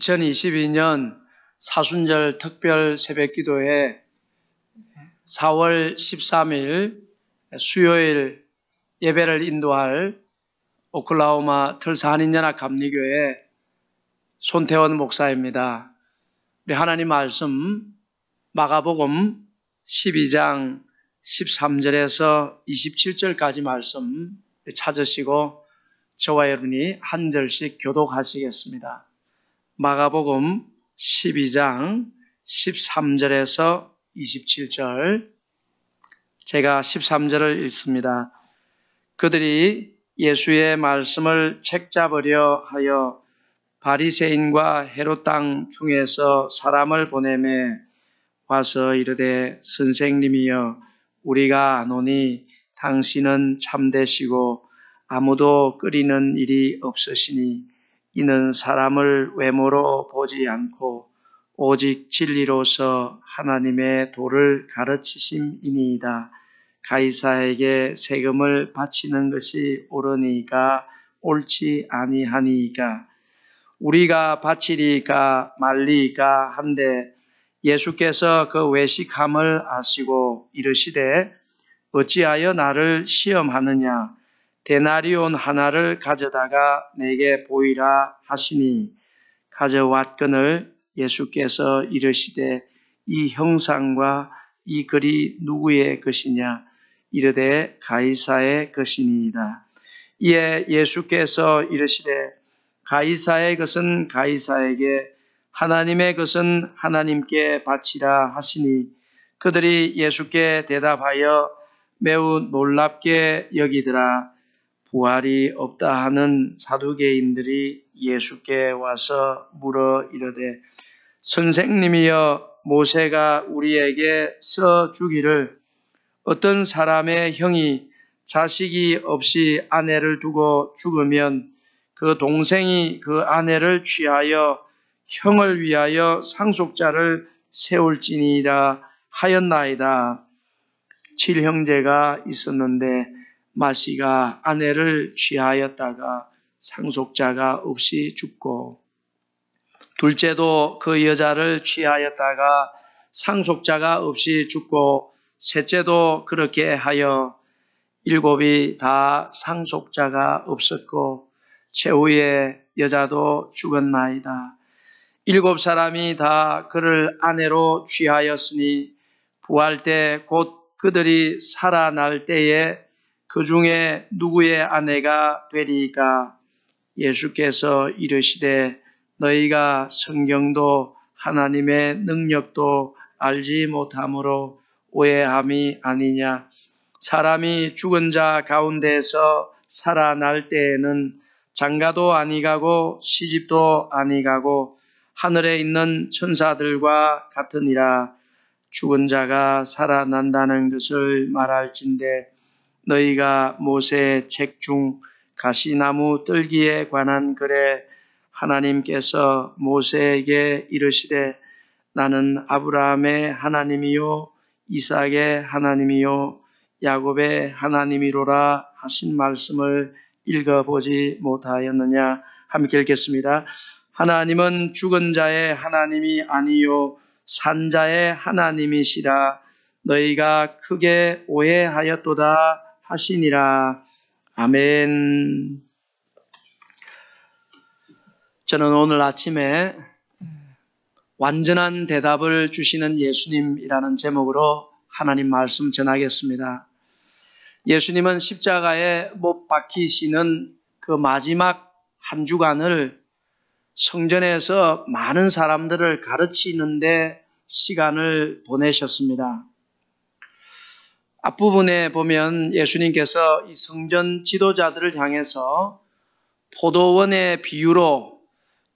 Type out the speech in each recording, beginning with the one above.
2022년 사순절 특별 새벽 기도회 4월 13일 수요일 예배를 인도할 오클라호마 틀사 한인연합 감리교회 손태원 목사입니다. 우리 하나님 말씀 마가복음 12장 13절에서 27절까지 말씀 찾으시고 저와 여러분이 한 절씩 교독하시겠습니다. 마가복음 12장 13절에서 27절 제가 13절을 읽습니다. 그들이 예수의 말씀을 책잡으려 하여 바리새인과 헤롯 땅 중에서 사람을 보내매 와서 이르되 선생님이여 우리가 아노니 당신은 참되시고 아무도 끓이는 일이 없으시니 이는 사람을 외모로 보지 않고 오직 진리로서 하나님의 도를 가르치심이니이다. 가이사에게 세금을 바치는 것이 옳으니까 옳지 아니하니까 이 우리가 바치리까 말리까 한데 예수께서 그 외식함을 아시고 이르시되 어찌하여 나를 시험하느냐 데나리온 하나를 가져다가 내게 보이라 하시니 가져왔건을 예수께서 이르시되 이 형상과 이 글이 누구의 것이냐 이르되 가이사의 것이니이다. 이에 예수께서 이르시되 가이사의 것은 가이사에게 하나님의 것은 하나님께 바치라 하시니 그들이 예수께 대답하여 매우 놀랍게 여기더라. 부활이 없다 하는 사두개인들이 예수께 와서 물어 이르되 선생님이여 모세가 우리에게 써 주기를 어떤 사람의 형이 자식이 없이 아내를 두고 죽으면 그 동생이 그 아내를 취하여 형을 위하여 상속자를 세울지니라 하였나이다. 칠형제가 있었는데 마시가 아내를 취하였다가 상속자가 없이 죽고 둘째도 그 여자를 취하였다가 상속자가 없이 죽고 셋째도 그렇게 하여 일곱이 다 상속자가 없었고 최후의 여자도 죽었나이다. 일곱 사람이 다 그를 아내로 취하였으니 부활 때 곧 그들이 살아날 때에 그 중에 누구의 아내가 되리까? 예수께서 이르시되 너희가 성경도 하나님의 능력도 알지 못함으로 오해함이 아니냐. 사람이 죽은 자 가운데서 살아날 때에는 장가도 아니가고 시집도 아니가고 하늘에 있는 천사들과 같으니라 죽은 자가 살아난다는 것을 말할진대 너희가 모세의 책 중 가시나무 떨기에 관한 글에 하나님께서 모세에게 이르시되 나는 아브라함의 하나님이요 이삭의 하나님이요 야곱의 하나님이로라 하신 말씀을 읽어보지 못하였느냐 함께 읽겠습니다. 하나님은 죽은 자의 하나님이 아니요 산자의 하나님이시라 너희가 크게 오해하였도다 하시니라. 아멘. 저는 오늘 아침에 완전한 대답을 주시는 예수님이라는 제목으로 하나님 말씀 전하겠습니다. 예수님은 십자가에 못 박히시는 그 마지막 한 주간을 성전에서 많은 사람들을 가르치는데 시간을 보내셨습니다. 앞부분에 보면 예수님께서 이 성전 지도자들을 향해서 포도원의 비유로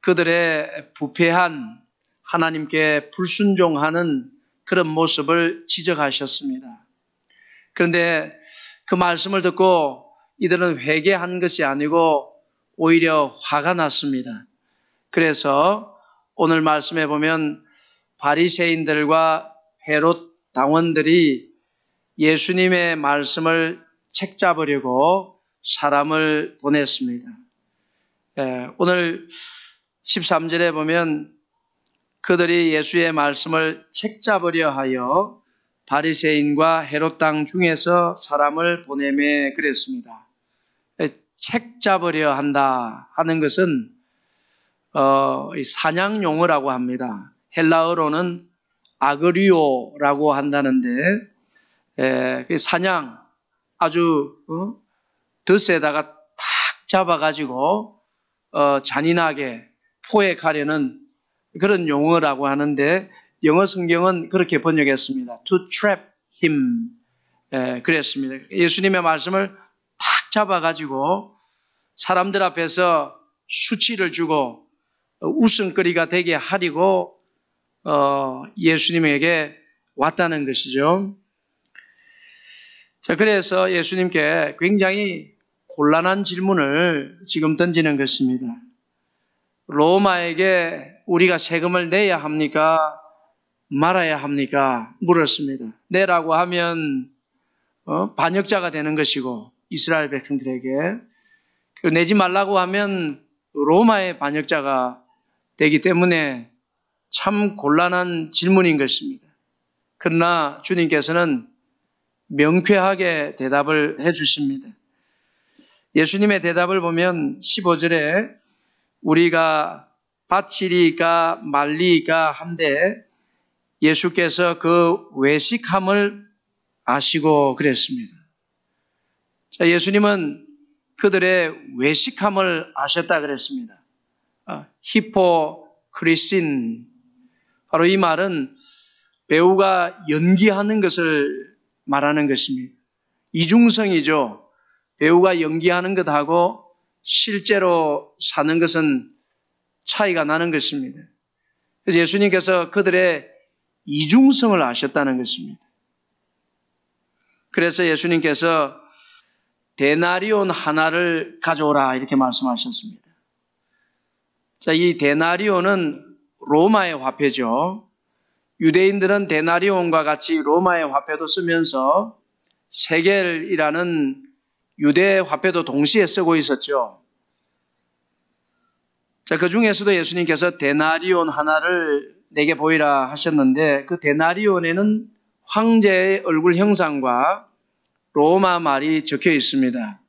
그들의 부패한 하나님께 불순종하는 그런 모습을 지적하셨습니다. 그런데 그 말씀을 듣고 이들은 회개한 것이 아니고 오히려 화가 났습니다. 그래서 오늘 말씀해 보면 바리새인들과 헤롯 당원들이 예수님의 말씀을 책 잡으려고 사람을 보냈습니다. 예, 오늘 13절에 보면 그들이 예수의 말씀을 책 잡으려 하여 바리새인과 헤롯 땅 중에서 사람을 보내매 그랬습니다. 예, 책 잡으려 한다 하는 것은 어, 사냥 용어라고 합니다. 헬라어로는 아그리오라고 한다는데 에, 예, 그 사냥 아주 어? 덫에다가 탁 잡아가지고 어, 잔인하게 포획하려는 그런 용어라고 하는데 영어 성경은 그렇게 번역했습니다. To trap him. 에, 예, 그랬습니다. 예수님의 말씀을 탁 잡아가지고 사람들 앞에서 수치를 주고 웃음거리가 되게 하리고 어, 예수님에게 왔다는 것이죠. 자, 그래서 예수님께 굉장히 곤란한 질문을 지금 던지는 것입니다. 로마에게 우리가 세금을 내야 합니까? 말아야 합니까? 물었습니다. 내라고 하면 어, 반역자가 되는 것이고 이스라엘 백성들에게 그 내지 말라고 하면 로마의 반역자가 되기 때문에 참 곤란한 질문인 것입니다. 그러나 주님께서는 명쾌하게 대답을 해 주십니다. 예수님의 대답을 보면 15절에 우리가 바치리가말리가 한데 예수께서 그 외식함을 아시고 그랬습니다. 자, 예수님은 그들의 외식함을 아셨다 그랬습니다. 아, 히포크리신 바로 이 말은 배우가 연기하는 것을 말하는 것입니다. 이중성이죠. 배우가 연기하는 것하고 실제로 사는 것은 차이가 나는 것입니다. 그래서 예수님께서 그들의 이중성을 아셨다는 것입니다. 그래서 예수님께서 대나리온 하나를 가져오라 이렇게 말씀하셨습니다. 자, 이대나리온은 로마의 화폐죠. 유대인들은 데나리온과 같이 로마의 화폐도 쓰면서 세겔이라는 유대 화폐도 동시에 쓰고 있었죠. 자, 그 중에서도 예수님께서 데나리온 하나를 내게 보이라 하셨는데 그 데나리온에는 황제의 얼굴 형상과 로마 말이 적혀 있습니다.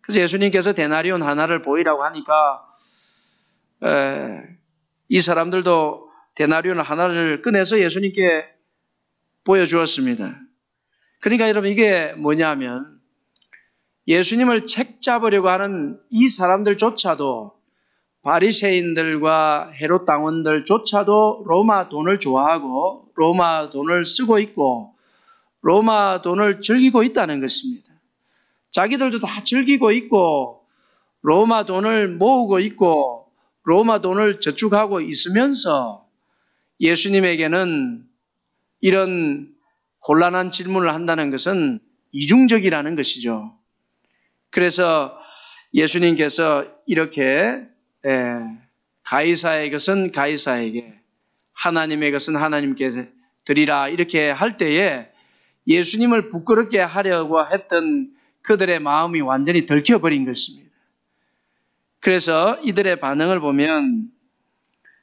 그래서 예수님께서 데나리온 하나를 보이라고 하니까 에, 이 사람들도 대나리온 하나를 꺼내서 예수님께 보여주었습니다. 그러니까 여러분 이게 뭐냐면 예수님을 책 잡으려고 하는 이 사람들조차도 바리새인들과 헤롯 당원들조차도 로마 돈을 좋아하고 로마 돈을 쓰고 있고 로마 돈을 즐기고 있다는 것입니다. 자기들도 다 즐기고 있고 로마 돈을 모으고 있고 로마 돈을 저축하고 있으면서 예수님에게는 이런 곤란한 질문을 한다는 것은 이중적이라는 것이죠. 그래서 예수님께서 이렇게 예, 가이사의 것은 가이사에게 하나님의 것은 하나님께 드리라 이렇게 할 때에 예수님을 부끄럽게 하려고 했던 그들의 마음이 완전히 들켜버린 것입니다. 그래서 이들의 반응을 보면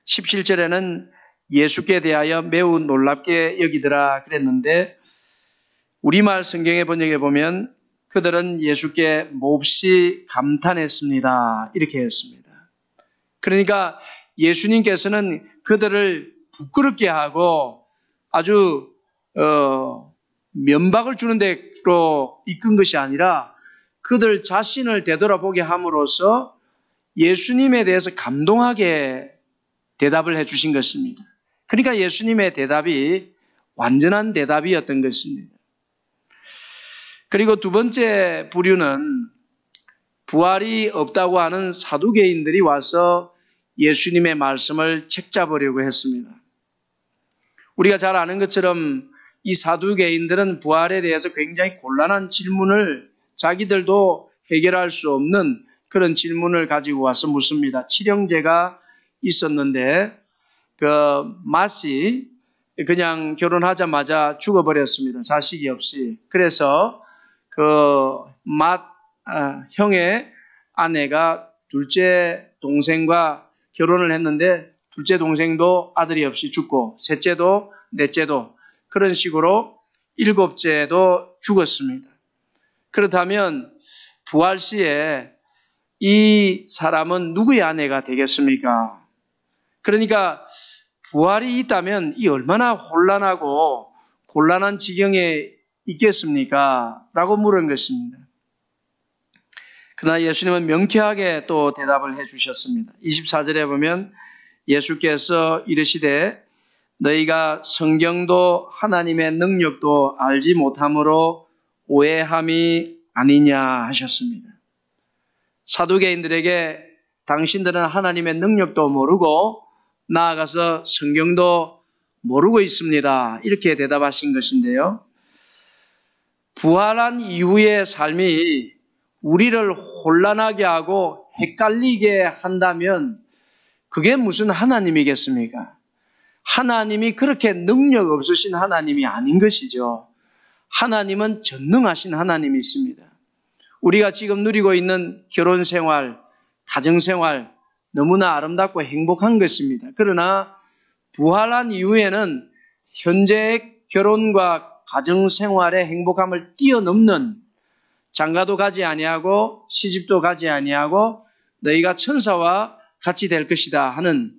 17절에는 예수께 대하여 매우 놀랍게 여기더라 그랬는데 우리말 성경의 번역에 보면 그들은 예수께 몹시 감탄했습니다. 이렇게 했습니다. 그러니까 예수님께서는 그들을 부끄럽게 하고 아주 어, 면박을 주는 데로 이끈 것이 아니라 그들 자신을 되돌아보게 함으로써 예수님에 대해서 감동하게 대답을 해 주신 것입니다. 그러니까 예수님의 대답이 완전한 대답이었던 것입니다. 그리고 두 번째 부류는 부활이 없다고 하는 사두개인들이 와서 예수님의 말씀을 책잡으려고 했습니다. 우리가 잘 아는 것처럼 이 사두개인들은 부활에 대해서 굉장히 곤란한 질문을 자기들도 해결할 수 없는 그런 질문을 가지고 와서 묻습니다. 칠형제가 있었는데 그 맛이 그냥 결혼하자마자 죽어버렸습니다. 자식이 없이. 그래서 그맛 아, 형의 아내가 둘째 동생과 결혼을 했는데 둘째 동생도 아들이 없이 죽고 셋째도 넷째도 그런 식으로 일곱째도 죽었습니다. 그렇다면 부활 시에 이 사람은 누구의 아내가 되겠습니까? 그러니까 부활이 있다면 이 얼마나 혼란하고 곤란한 지경에 있겠습니까? 라고 물은 것입니다. 그러나 예수님은 명쾌하게 또 대답을 해 주셨습니다. 24절에 보면 예수께서 이르시되 너희가 성경도 하나님의 능력도 알지 못함으로 오해함이 아니냐 하셨습니다. 사두개인들에게 당신들은 하나님의 능력도 모르고 나아가서 성경도 모르고 있습니다. 이렇게 대답하신 것인데요. 부활한 이후의 삶이 우리를 혼란하게 하고 헷갈리게 한다면 그게 무슨 하나님이겠습니까? 하나님이 그렇게 능력 없으신 하나님이 아닌 것이죠. 하나님은 전능하신 하나님이십니다. 우리가 지금 누리고 있는 결혼 생활, 가정 생활, 너무나 아름답고 행복한 것입니다. 그러나 부활한 이후에는 현재 결혼과 가정 생활의 행복함을 뛰어넘는 장가도 가지 아니하고 시집도 가지 아니하고 너희가 천사와 같이 될 것이다 하는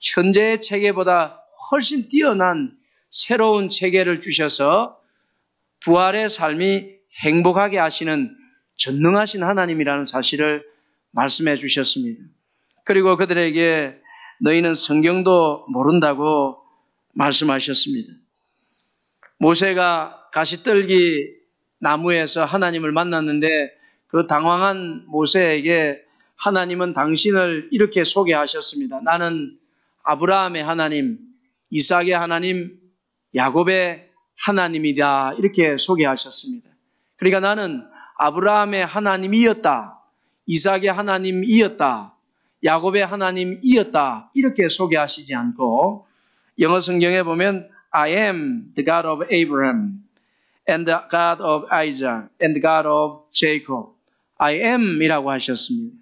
현재의 체계보다 훨씬 뛰어난 새로운 체계를 주셔서 부활의 삶이 행복하게 하시는 전능하신 하나님이라는 사실을 말씀해 주셨습니다. 그리고 그들에게 너희는 성경도 모른다고 말씀하셨습니다. 모세가 가시떨기 나무에서 하나님을 만났는데 그 당황한 모세에게 하나님은 당신을 이렇게 소개하셨습니다. 나는 아브라함의 하나님, 이삭의 하나님, 야곱의 하나님이다. 이렇게 소개하셨습니다. 그러니까 나는 아브라함의 하나님이었다. 이삭의 하나님이었다. 야곱의 하나님이었다. 이렇게 소개하시지 않고 영어 성경에 보면 I am the God of Abraham and the God of Isaac and the God of Jacob. I am이라고 하셨습니다.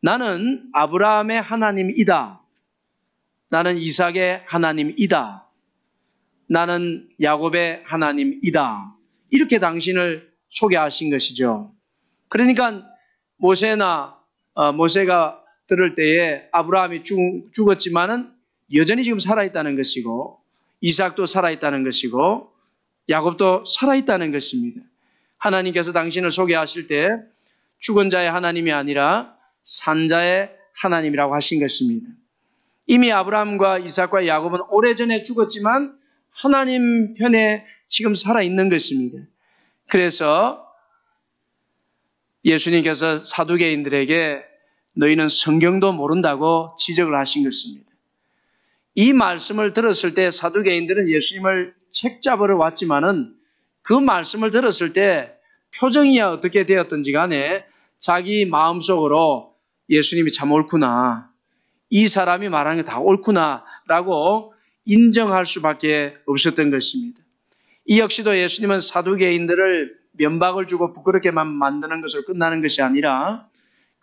나는 아브라함의 하나님이다. 나는 이삭의 하나님이다. 나는 야곱의 하나님이다. 이렇게 당신을 소개하신 것이죠. 그러니까 모세나 어, 모세가 들을 때에 아브라함이 죽었지만은 여전히 지금 살아있다는 것이고 이삭도 살아있다는 것이고 야곱도 살아있다는 것입니다. 하나님께서 당신을 소개하실 때 죽은 자의 하나님이 아니라 산자의 하나님이라고 하신 것입니다. 이미 아브라함과 이삭과 야곱은 오래전에 죽었지만 하나님 편에 지금 살아있는 것입니다. 그래서 예수님께서 사두개인들에게 너희는 성경도 모른다고 지적을 하신 것입니다. 이 말씀을 들었을 때 사두개인들은 예수님을 책 잡으러 왔지만은 그 말씀을 들었을 때 표정이야 어떻게 되었던지 간에 자기 마음속으로 예수님이 참 옳구나. 이 사람이 말하는 게 다 옳구나. 라고 인정할 수밖에 없었던 것입니다. 이 역시도 예수님은 사두개인들을 면박을 주고 부끄럽게만 만드는 것을 끝나는 것이 아니라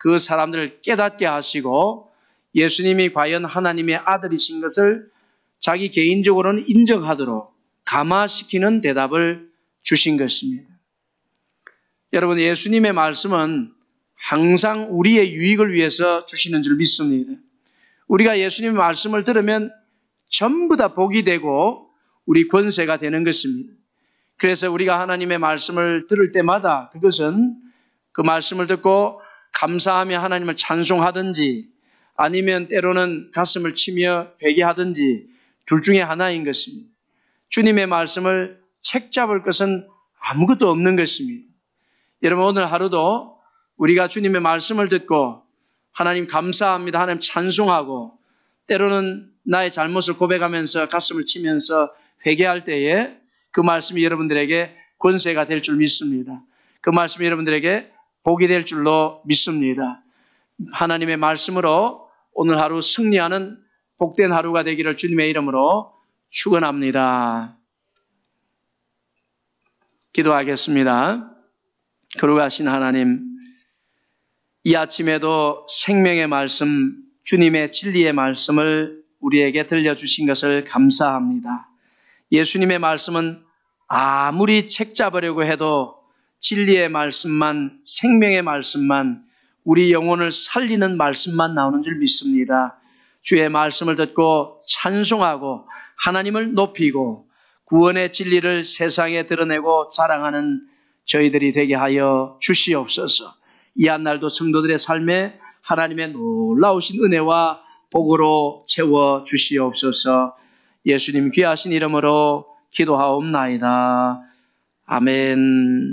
그 사람들을 깨닫게 하시고 예수님이 과연 하나님의 아들이신 것을 자기 개인적으로는 인정하도록 감화시키는 대답을 주신 것입니다. 여러분, 예수님의 말씀은 항상 우리의 유익을 위해서 주시는 줄 믿습니다. 우리가 예수님의 말씀을 들으면 전부 다 복이 되고 우리 권세가 되는 것입니다. 그래서 우리가 하나님의 말씀을 들을 때마다 그것은 그 말씀을 듣고 감사하며 하나님을 찬송하든지 아니면 때로는 가슴을 치며 회개하든지 둘 중에 하나인 것입니다. 주님의 말씀을 책 잡을 것은 아무것도 없는 것입니다. 여러분 오늘 하루도 우리가 주님의 말씀을 듣고 하나님 감사합니다. 하나님 찬송하고 때로는 나의 잘못을 고백하면서 가슴을 치면서 회개할 때에 그 말씀이 여러분들에게 권세가 될 줄 믿습니다. 그 말씀이 여러분들에게 복이 될 줄로 믿습니다. 하나님의 말씀으로 오늘 하루 승리하는 복된 하루가 되기를 주님의 이름으로 축원합니다. 기도하겠습니다. 그러하신 하나님, 이 아침에도 생명의 말씀, 주님의 진리의 말씀을 우리에게 들려주신 것을 감사합니다. 예수님의 말씀은 아무리 책 잡으려고 해도 진리의 말씀만, 생명의 말씀만, 우리 영혼을 살리는 말씀만 나오는 줄 믿습니다. 주의 말씀을 듣고 찬송하고 하나님을 높이고 구원의 진리를 세상에 드러내고 자랑하는 저희들이 되게 하여 주시옵소서. 이 한날도 성도들의 삶에 하나님의 놀라우신 은혜와 복으로 채워 주시옵소서. 예수님 귀하신 이름으로 기도하옵나이다. 아멘.